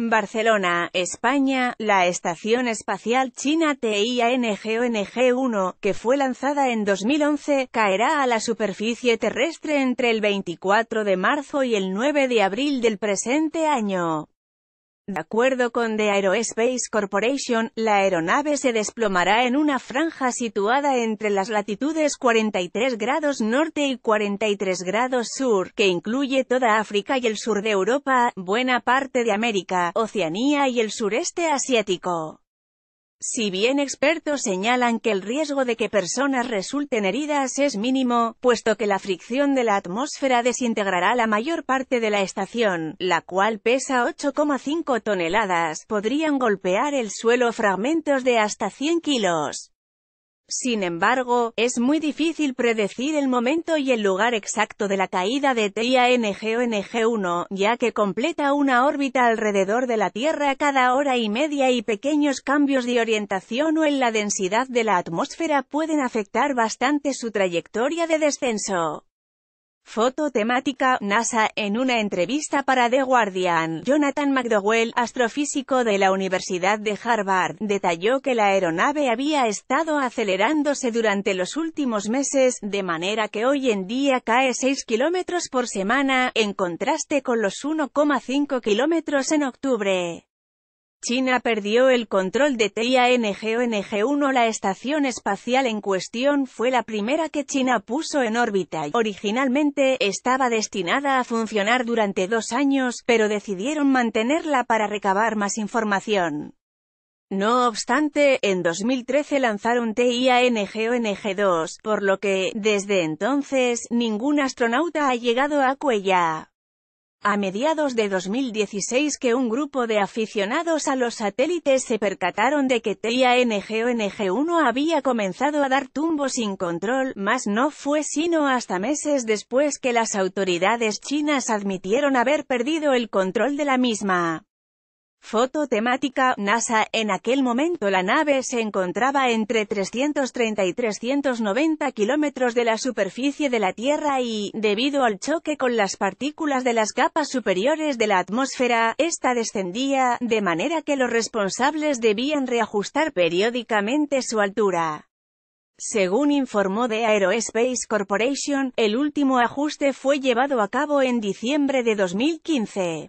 Barcelona, España, la Estación Espacial China TIANGONG-1, que fue lanzada en 2011, caerá a la superficie terrestre entre el 24 de marzo y el 9 de abril del presente año. De acuerdo con The Aerospace Corporation, la aeronave se desplomará en una franja situada entre las latitudes 43 grados norte y 43 grados sur, que incluye toda África y el sur de Europa, buena parte de América, Oceanía y el sureste asiático. Si bien expertos señalan que el riesgo de que personas resulten heridas es mínimo, puesto que la fricción de la atmósfera desintegrará la mayor parte de la estación, la cual pesa 8,5 toneladas, podrían golpear el suelo fragmentos de hasta 100 kilos. Sin embargo, es muy difícil predecir el momento y el lugar exacto de la caída de ng 1 ya que completa una órbita alrededor de la Tierra cada hora y media y pequeños cambios de orientación o en la densidad de la atmósfera pueden afectar bastante su trayectoria de descenso. Foto temática, NASA, en una entrevista para The Guardian, Jonathan McDowell, astrofísico de la Universidad de Harvard, detalló que la aeronave había estado acelerándose durante los últimos meses, de manera que hoy en día cae 6 kilómetros por semana, en contraste con los 1,5 kilómetros en octubre. China perdió el control de Tiangong-1 La estación espacial en cuestión fue la primera que China puso en órbita. y Originalmente, estaba destinada a funcionar durante dos años, pero decidieron mantenerla para recabar más información. No obstante, en 2013 lanzaron TIANGONG-2, por lo que, desde entonces, ningún astronauta ha llegado a Cuella a mediados de 2016 que un grupo de aficionados a los satélites se percataron de que TIANGONG-1 había comenzado a dar tumbos sin control, mas no fue sino hasta meses después que las autoridades chinas admitieron haber perdido el control de la misma. Foto temática, NASA, en aquel momento la nave se encontraba entre 330 y 390 kilómetros de la superficie de la Tierra y, debido al choque con las partículas de las capas superiores de la atmósfera, esta descendía, de manera que los responsables debían reajustar periódicamente su altura. Según informó de Aerospace Corporation, el último ajuste fue llevado a cabo en diciembre de 2015.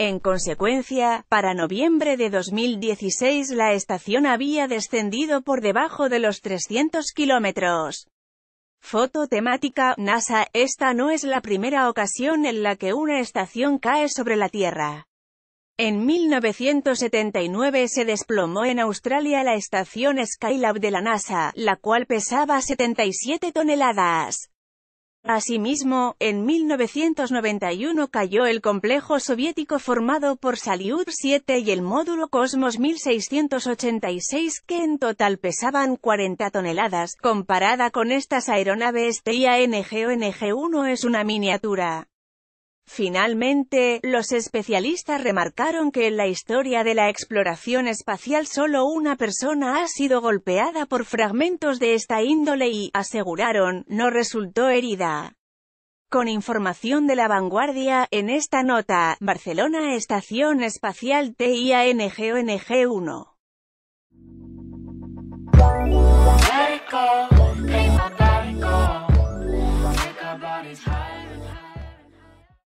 En consecuencia, para noviembre de 2016 la estación había descendido por debajo de los 300 kilómetros. Foto temática, NASA, esta no es la primera ocasión en la que una estación cae sobre la Tierra. En 1979 se desplomó en Australia la estación Skylab de la NASA, la cual pesaba 77 toneladas. Asimismo, en 1991 cayó el complejo soviético formado por Salyut 7 y el módulo Cosmos 1686 que en total pesaban 40 toneladas, comparada con estas aeronaves tia 1 es una miniatura. Finalmente, los especialistas remarcaron que en la historia de la exploración espacial solo una persona ha sido golpeada por fragmentos de esta índole y, aseguraron, no resultó herida. Con información de la vanguardia, en esta nota, Barcelona Estación Espacial TIANGONG 1.